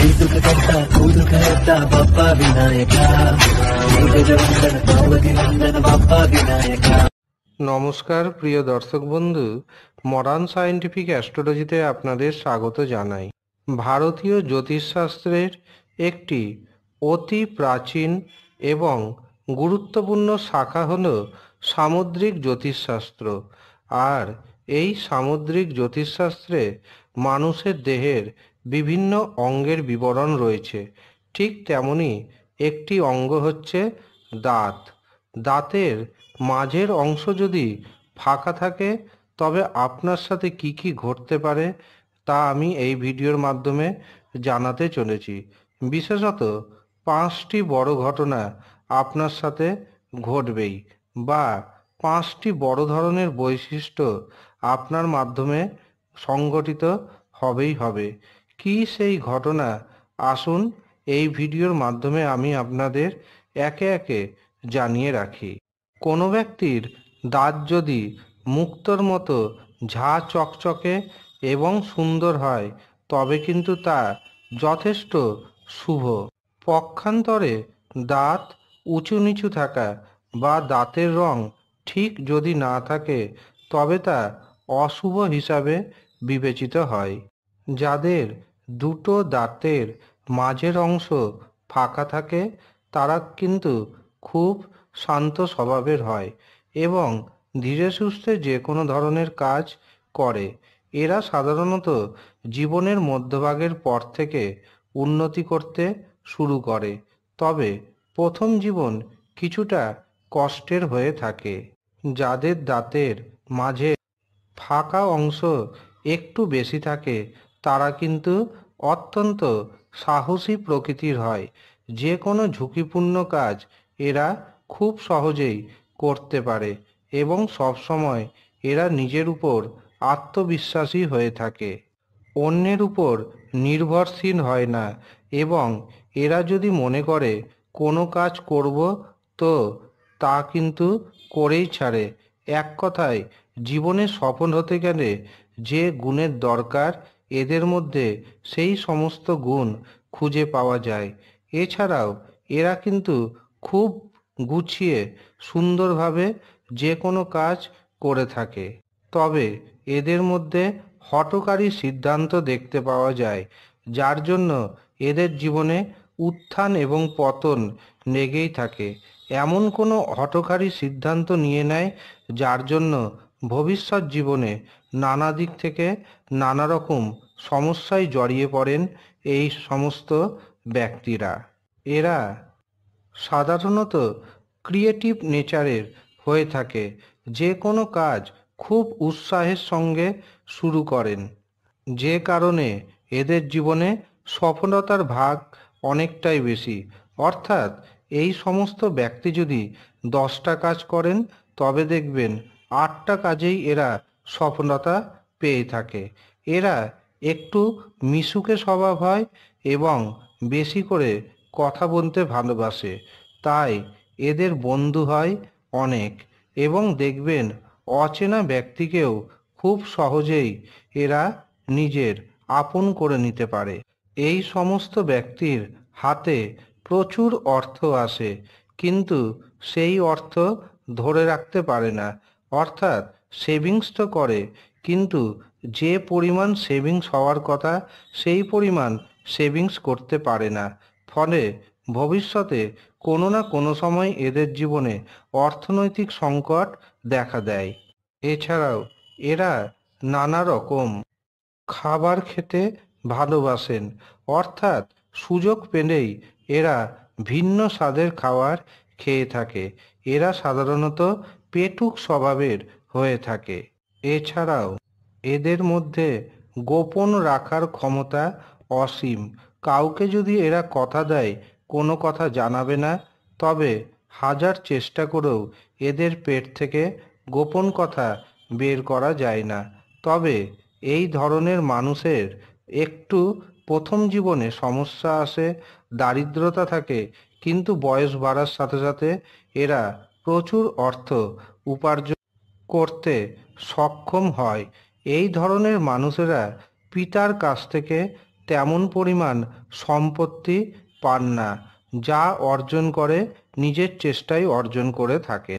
নমস্কার প্রিয় দর্শক বন্ধু মডার্ন সায়েন্টিফিক অ্যাস্ট্রোলজিতে আপনাদের স্বাগত জানাই ভারতীয় জ্যোতিষশাস্ত্রের একটি অতি প্রাচীন এবং গুরুত্বপূর্ণ শাখা হল সামুদ্রিক জ্যোতিষশাস্ত্র আর এই সামুদ্রিক জ্যোতিষশাস্ত্রে মানুষের দেহের বিভিন্ন অঙ্গের বিবরণ রয়েছে ঠিক তেমনি একটি অঙ্গ হচ্ছে দাঁত দাঁতের মাঝের অংশ যদি ফাঁকা থাকে তবে আপনার সাথে কি কি ঘটতে পারে তা আমি এই ভিডিওর মাধ্যমে জানাতে চলেছি বিশেষত পাঁচটি বড় ঘটনা আপনার সাথে ঘটবেই বা পাঁচটি বড় ধরনের বৈশিষ্ট্য আপনার মাধ্যমে সংঘটিত হবেই হবে কি সেই ঘটনা আসুন এই ভিডিওর মাধ্যমে আমি আপনাদের একে একে জানিয়ে রাখি কোনো ব্যক্তির দাঁত যদি মুক্তর মতো ঝা চকচকে এবং সুন্দর হয় তবে কিন্তু তা যথেষ্ট শুভ পক্ষান্তরে দাঁত উঁচু নিচু থাকা বা দাঁতের রং ঠিক যদি না থাকে তবে তা অশুভ হিসাবে বিবেচিত হয় যাদের দুটো দাঁতের মাঝের অংশ ফাঁকা থাকে তারা কিন্তু খুব শান্ত স্বভাবের হয় এবং ধীরে সুস্থে যে কোনো ধরনের কাজ করে এরা সাধারণত জীবনের মধ্যভাগের পর থেকে উন্নতি করতে শুরু করে তবে প্রথম জীবন কিছুটা কষ্টের হয়ে থাকে যাদের দাঁতের মাঝে ফাঁকা অংশ একটু বেশি থাকে তারা কিন্তু অত্যন্ত সাহসী প্রকৃতির হয় যে কোনো ঝুঁকিপূর্ণ কাজ এরা খুব সহজেই করতে পারে এবং সবসময় এরা নিজের উপর আত্মবিশ্বাসী হয়ে থাকে অন্যের উপর নির্ভরশীল হয় না এবং এরা যদি মনে করে কোনো কাজ করব তো তা কিন্তু করেই ছাড়ে এক কথায় জীবনে সফল হতে গেলে যে গুণের দরকার এদের মধ্যে সেই সমস্ত গুণ খুঁজে পাওয়া যায় এছাড়াও এরা কিন্তু খুব গুছিয়ে সুন্দরভাবে যে কোনো কাজ করে থাকে তবে এদের মধ্যে হটকারী সিদ্ধান্ত দেখতে পাওয়া যায় যার জন্য এদের জীবনে উত্থান এবং পতন লেগেই থাকে এমন কোনো হটকারী সিদ্ধান্ত নিয়ে নেয় যার জন্য ভবিষ্যৎ জীবনে নানা দিক থেকে নানা রকম সমস্যায় জড়িয়ে পড়েন এই সমস্ত ব্যক্তিরা এরা সাধারণত ক্রিয়েটিভ নেচারের হয়ে থাকে যে কোনো কাজ খুব উৎসাহের সঙ্গে শুরু করেন যে কারণে এদের জীবনে সফলতার ভাগ অনেকটাই বেশি অর্থাৎ এই সমস্ত ব্যক্তি যদি দশটা কাজ করেন তবে দেখবেন আটটা কাজেই এরা সফলতা পেয়ে থাকে এরা একটু মিশুকে স্বভাব হয় এবং বেশি করে কথা বলতে ভালোবাসে তাই এদের বন্ধু হয় অনেক এবং দেখবেন অচেনা ব্যক্তিকেও খুব সহজেই এরা নিজের আপন করে নিতে পারে এই সমস্ত ব্যক্তির হাতে প্রচুর অর্থ আসে কিন্তু সেই অর্থ ধরে রাখতে পারে না অর্থাৎ সেভিংস তো করে কিন্তু যে পরিমাণ সেভিংস হওয়ার কথা সেই পরিমাণ সেভিংস করতে পারে না ফলে ভবিষ্যতে কোনো না কোনো সময় এদের জীবনে অর্থনৈতিক সংকট দেখা দেয় এছাড়াও এরা নানা রকম খাবার খেতে ভালোবাসেন অর্থাৎ সুযোগ পেলেই এরা ভিন্ন স্বাদের খাবার খেয়ে থাকে এরা সাধারণত পেটুক স্বভাবের হয়ে থাকে এছাড়াও এদের মধ্যে গোপন রাখার ক্ষমতা অসীম কাউকে যদি এরা কথা দেয় কোনো কথা জানাবে না তবে হাজার চেষ্টা করেও এদের পেট থেকে গোপন কথা বের করা যায় না তবে এই ধরনের মানুষের একটু প্রথম জীবনে সমস্যা আসে দারিদ্রতা থাকে কিন্তু বয়স বাড়ার সাথে সাথে এরা প্রচুর অর্থ উপার্জন করতে সক্ষম হয় এই ধরনের মানুষেরা পিতার কাছ থেকে তেমন পরিমাণ সম্পত্তি পান না যা অর্জন করে নিজের চেষ্টায় অর্জন করে থাকে